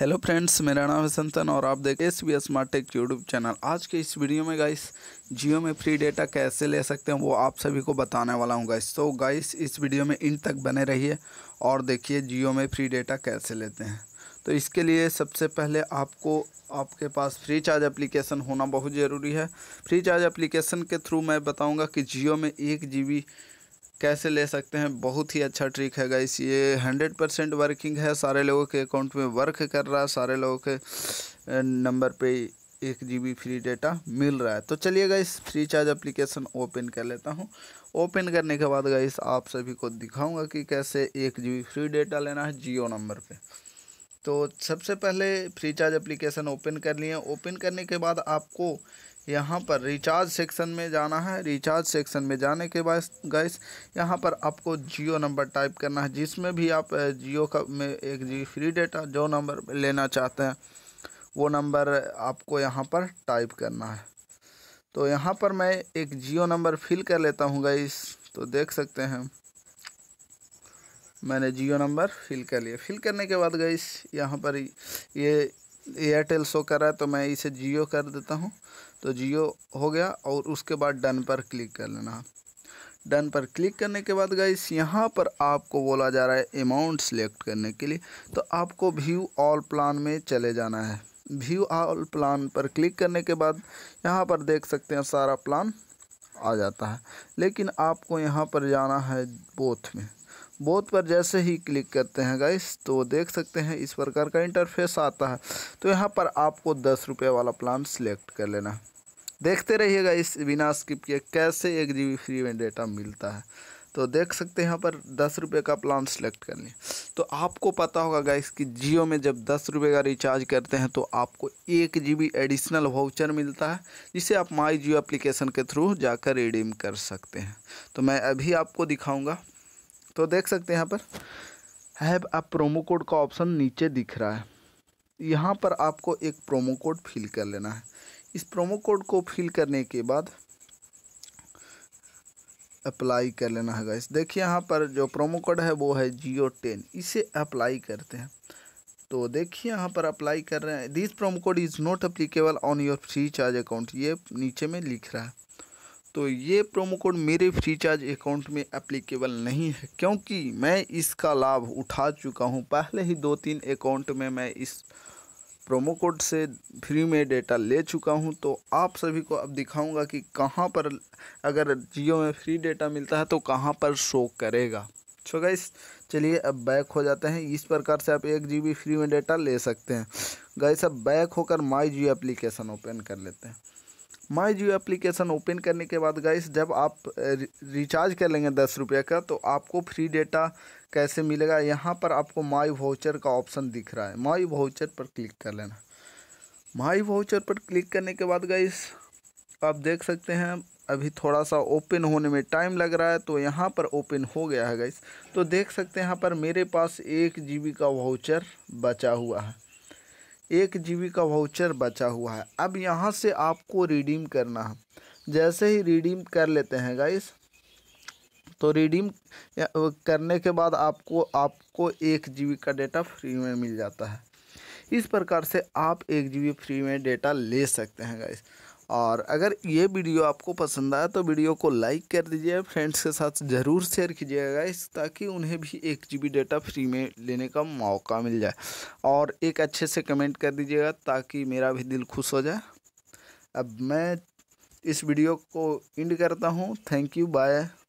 hello friends मेरा नाम है संतन और आप देखें S B smart tech YouTube channel आज के इस वीडियो में गाइस जियो में फ्री डेटा कैसे ले सकते हैं वो आप सभी को बताने वाला हूँ गाइस तो गाइस इस वीडियो में इन तक बने रहिए और देखिए जियो में फ्री डेटा कैसे लेते हैं तो इसके लिए सबसे पहले आपको आपके पास फ्री चार्ज एप्लीकेशन होना बहुत ज़रूरी है फ्री चार्ज एप्लीकेशन के थ्रू मैं बताऊँगा कि जियो में एक जी कैसे ले सकते हैं बहुत ही अच्छा ट्रिक है गाइस ये हंड्रेड परसेंट वर्किंग है सारे लोगों के अकाउंट में वर्क कर रहा है सारे लोगों के नंबर पे एक जी फ्री डेटा मिल रहा है तो चलिए guys FreeCharge application open कर लेता हूँ ओपन करने के बाद गाइस आप सभी को दिखाऊंगा कि कैसे एक जी फ्री डेटा लेना है जियो नंबर पर तो सबसे पहले फ्री चार्ज एप्लीकेशन ओपन कर लिए ओपन करने के बाद आपको यहाँ पर रिचार्ज सेक्शन में जाना है रिचार्ज सेक्शन में जाने के बाद गैस यहाँ पर आपको जियो नंबर टाइप करना है जिसमें भी आप जियो का में एक जी फ्री डेटा जो नंबर लेना चाहते हैं वो नंबर आपको यहाँ पर टाइप करना है तो यहाँ पर मैं एक जियो नंबर फिल कर लेता हूँ गैस तो देख सकते हैं मैंने जियो नंबर फिल कर लिया फिल करने के बाद गई यहाँ पर ये एयरटेल शो कर रहा है तो मैं इसे जियो कर देता हूँ तो जियो हो गया और उसके बाद डन पर क्लिक कर लेना डन पर क्लिक करने के बाद गई यहाँ पर आपको बोला जा रहा है अमाउंट सेलेक्ट करने के लिए तो आपको व्यू ऑल प्लान में चले जाना है व्यू ऑल प्लान पर क्लिक करने के बाद यहाँ पर देख सकते हैं सारा प्लान आ जाता है लेकिन आपको यहाँ पर जाना है बोथ में बोथ पर जैसे ही क्लिक करते हैं गाइस तो देख सकते हैं इस प्रकार का इंटरफेस आता है तो यहाँ पर आपको दस रुपये वाला प्लान सिलेक्ट कर लेना है देखते रहिएगा इस बिना स्किप किए कैसे एक जी फ्री में डेटा मिलता है तो देख सकते हैं यहाँ पर दस रुपये का प्लान सेलेक्ट कर लें तो आपको पता होगा गाइस कि जियो में जब दस रुपये का रिचार्ज करते हैं तो आपको एक जी एडिशनल वाउचर मिलता है जिसे आप माई जियो एप्लीकेशन के थ्रू जाकर रिडीम कर सकते हैं तो मैं अभी आपको दिखाऊंगा तो देख सकते हैं यहाँ पर हैव अ प्रोमो कोड का ऑप्शन नीचे दिख रहा है यहाँ पर आपको एक प्रोमो कोड फिल कर लेना है इस प्रोमो कोड को फिल करने के बाद अप्लाई कर लेना है गाइस देखिए यहाँ पर जो प्रोमो कोड है वो है जियो टेन इसे अप्लाई करते हैं तो देखिए यहाँ पर अप्लाई कर रहे हैं this promo code is not applicable on your FreeCharge account ये नीचे में लिख रहा है तो ये प्रोमो कोड मेरे फ्री चार्ज अकाउंट में एप्लीकेबल नहीं है क्योंकि मैं इसका लाभ उठा चुका हूँ पहले ही दो तीन अकाउंट में मैं इस प्रोमो कोड से फ्री में डेटा ले चुका हूं तो आप सभी को अब दिखाऊंगा कि कहां पर अगर जियो में फ्री डेटा मिलता है तो कहां पर शो करेगा सो गाइस चलिए अब बैक हो जाते हैं इस प्रकार से आप एक जी फ्री में डेटा ले सकते हैं गाइस अब बैक होकर माई जियो एप्लीकेशन ओपन कर लेते हैं माई जियो एप्लीकेशन ओपन करने के बाद गाइस जब आप रिचार्ज कर लेंगे दस रुपये का तो आपको फ्री डेटा कैसे मिलेगा यहाँ पर आपको माई वाउचर का ऑप्शन दिख रहा है माई वाउचर पर क्लिक कर लेना माई वाउचर पर क्लिक करने के बाद गाइस आप देख सकते हैं अभी थोड़ा सा ओपन होने में टाइम लग रहा है तो यहाँ पर ओपन हो गया है गाइस तो देख सकते हैं यहाँ पर मेरे पास एक जी का वाउचर बचा हुआ है एक जीबी का वाउचर बचा हुआ है अब यहाँ से आपको रिडीम करना है जैसे ही रिडीम कर लेते हैं गाइस तो रिडीम करने के बाद आपको आपको एक जीबी का डेटा फ्री में मिल जाता है इस प्रकार से आप एक जीबी फ्री में डेटा ले सकते हैं गाइस और अगर ये वीडियो आपको पसंद आया तो वीडियो को लाइक कर दीजिए फ्रेंड्स के साथ ज़रूर शेयर कीजिएगा इस ताकि उन्हें भी एक जी डेटा फ्री में लेने का मौका मिल जाए और एक अच्छे से कमेंट कर दीजिएगा ताकि मेरा भी दिल खुश हो जाए अब मैं इस वीडियो को इंड करता हूँ थैंक यू बाय